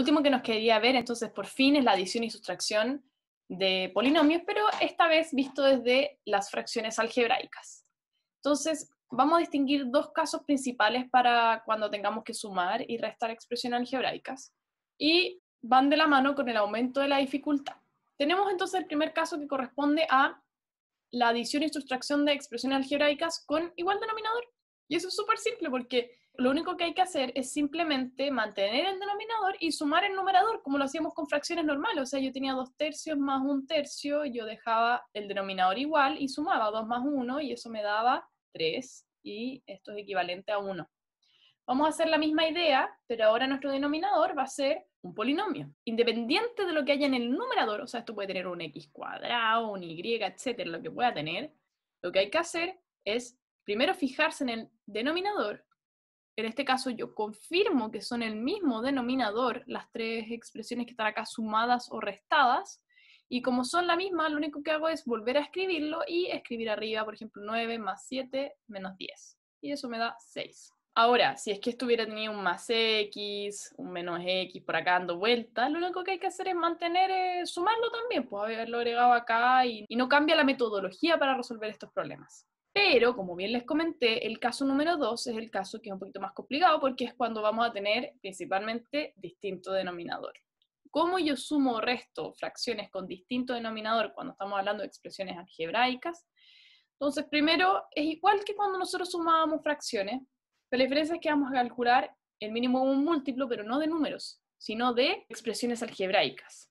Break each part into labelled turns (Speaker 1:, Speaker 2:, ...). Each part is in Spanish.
Speaker 1: último que nos quería ver entonces por fin es la adición y sustracción de polinomios, pero esta vez visto desde las fracciones algebraicas. Entonces, vamos a distinguir dos casos principales para cuando tengamos que sumar y restar expresiones algebraicas y van de la mano con el aumento de la dificultad. Tenemos entonces el primer caso que corresponde a la adición y sustracción de expresiones algebraicas con igual denominador. Y eso es súper simple porque lo único que hay que hacer es simplemente mantener el denominador y sumar el numerador, como lo hacíamos con fracciones normales. O sea, yo tenía dos tercios más un tercio, yo dejaba el denominador igual y sumaba 2 más 1 y eso me daba 3 y esto es equivalente a 1. Vamos a hacer la misma idea, pero ahora nuestro denominador va a ser un polinomio. Independiente de lo que haya en el numerador, o sea, esto puede tener un x cuadrado, un y, etcétera, lo que pueda tener, lo que hay que hacer es primero fijarse en el denominador en este caso yo confirmo que son el mismo denominador las tres expresiones que están acá sumadas o restadas, y como son la misma, lo único que hago es volver a escribirlo y escribir arriba, por ejemplo, 9 más 7 menos 10. Y eso me da 6. Ahora, si es que estuviera tenido un más x, un menos x por acá dando vuelta, lo único que hay que hacer es mantener, eh, sumarlo también, pues haberlo agregado acá y no cambia la metodología para resolver estos problemas. Pero, como bien les comenté, el caso número 2 es el caso que es un poquito más complicado porque es cuando vamos a tener principalmente distinto denominador. ¿Cómo yo sumo resto fracciones con distinto denominador cuando estamos hablando de expresiones algebraicas? Entonces, primero, es igual que cuando nosotros sumábamos fracciones, pero la diferencia es que vamos a calcular el mínimo un múltiplo, pero no de números, sino de expresiones algebraicas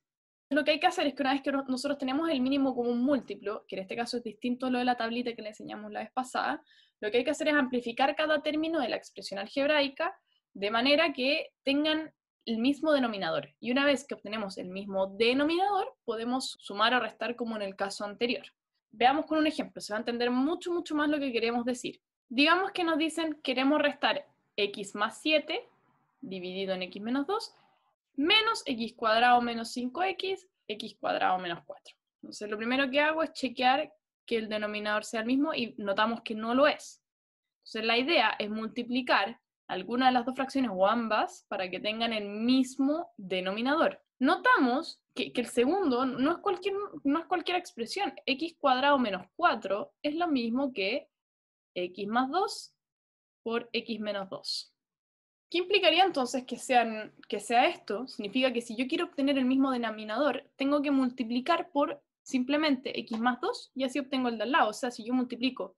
Speaker 1: lo que hay que hacer es que una vez que nosotros tenemos el mínimo común múltiplo, que en este caso es distinto a lo de la tablita que le enseñamos la vez pasada, lo que hay que hacer es amplificar cada término de la expresión algebraica de manera que tengan el mismo denominador. Y una vez que obtenemos el mismo denominador, podemos sumar o restar como en el caso anterior. Veamos con un ejemplo, se va a entender mucho, mucho más lo que queremos decir. Digamos que nos dicen queremos restar x más 7 dividido en x menos 2 menos x cuadrado menos 5x, x cuadrado menos 4. Entonces lo primero que hago es chequear que el denominador sea el mismo y notamos que no lo es. Entonces la idea es multiplicar alguna de las dos fracciones o ambas para que tengan el mismo denominador. Notamos que, el segundo no es, cualquier, no es cualquier expresión. x cuadrado menos 4 es lo mismo que x más 2 por x menos 2. ¿Qué implicaría entonces que, sean, que sea esto? Significa que si yo quiero obtener el mismo denominador, tengo que multiplicar por simplemente x más 2 y así obtengo el de al lado. O sea, si yo multiplico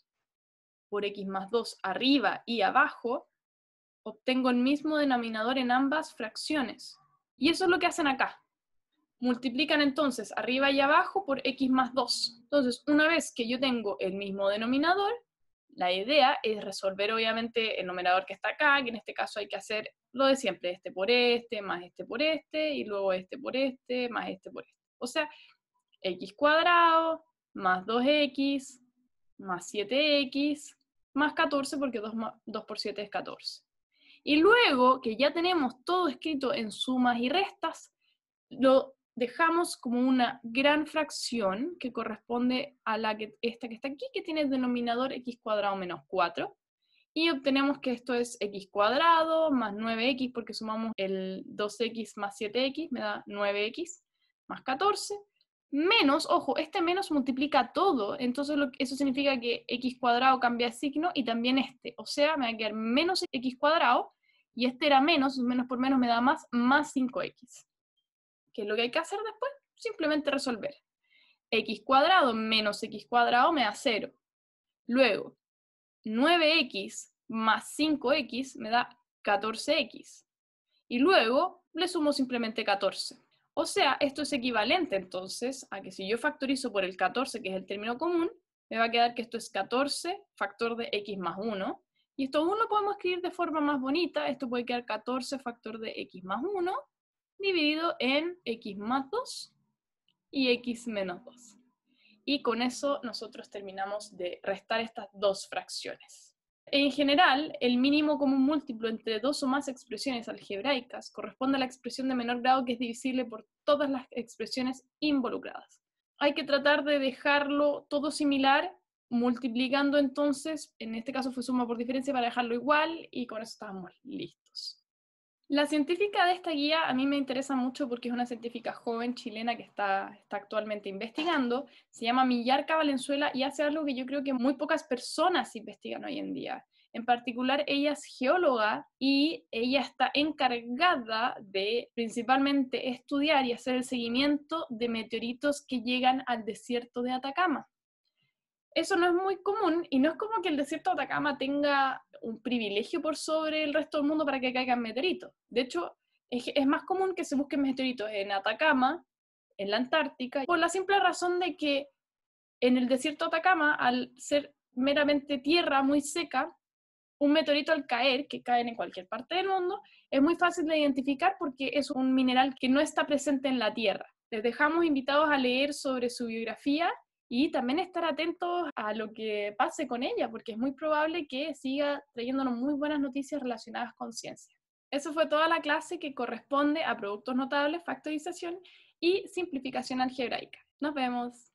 Speaker 1: por x más 2 arriba y abajo, obtengo el mismo denominador en ambas fracciones. Y eso es lo que hacen acá. Multiplican entonces arriba y abajo por x más 2. Entonces, una vez que yo tengo el mismo denominador, la idea es resolver obviamente el numerador que está acá, que en este caso hay que hacer lo de siempre, este por este, más este por este, y luego este por este, más este por este. O sea, x cuadrado más 2x más 7x más 14 porque 2, por 7 es 14. Y luego que ya tenemos todo escrito en sumas y restas, lo dejamos como una gran fracción que corresponde a la que, esta que está aquí, que tiene el denominador x cuadrado menos 4, y obtenemos que esto es x cuadrado más 9x, porque sumamos el 2x más 7x, me da 9x más 14, menos, ojo, este menos multiplica todo, entonces eso significa que x cuadrado cambia de signo y también este, o sea, me va a quedar menos x cuadrado, y este era menos, menos por menos me da más, más 5x. ¿Qué es lo que hay que hacer después? Simplemente resolver. x cuadrado menos x cuadrado me da 0. Luego, 9x más 5x me da 14x. Y luego le sumo simplemente 14. O sea, esto es equivalente entonces a que si yo factorizo por el 14, que es el término común, me va a quedar que esto es 14 factor de x más 1. Y esto 1 lo podemos escribir de forma más bonita. Esto puede quedar 14 factor de x más 1 dividido en x más 2 y x menos 2. Y con eso nosotros terminamos de restar estas dos fracciones. En general, el mínimo común múltiplo entre dos o más expresiones algebraicas corresponde a la expresión de menor grado que es divisible por todas las expresiones involucradas. Hay que tratar de dejarlo todo similar, multiplicando entonces, en este caso fue suma por diferencia para dejarlo igual y con eso estábamos listos. La científica de esta guía a mí me interesa mucho porque es una científica joven chilena que está, actualmente investigando. Se llama Millarca Valenzuela y hace algo que yo creo que muy pocas personas investigan hoy en día. En particular, ella es geóloga y ella está encargada de principalmente estudiar y hacer el seguimiento de meteoritos que llegan al desierto de Atacama eso no es muy común y no es como que el desierto de Atacama tenga un privilegio por sobre el resto del mundo para que caigan meteoritos. De hecho, es, más común que se busquen meteoritos en Atacama, en la Antártica, por la simple razón de que en el desierto de Atacama, al ser meramente tierra muy seca, un meteorito al caer, que caen en cualquier parte del mundo, es muy fácil de identificar porque es un mineral que no está presente en la Tierra. Les dejamos invitados a leer sobre su biografía y también estar atentos a lo que pase con ella, porque es muy probable que siga trayéndonos muy buenas noticias relacionadas con ciencia. Eso fue toda la clase que corresponde a productos notables, factorización y simplificación algebraica. Nos vemos.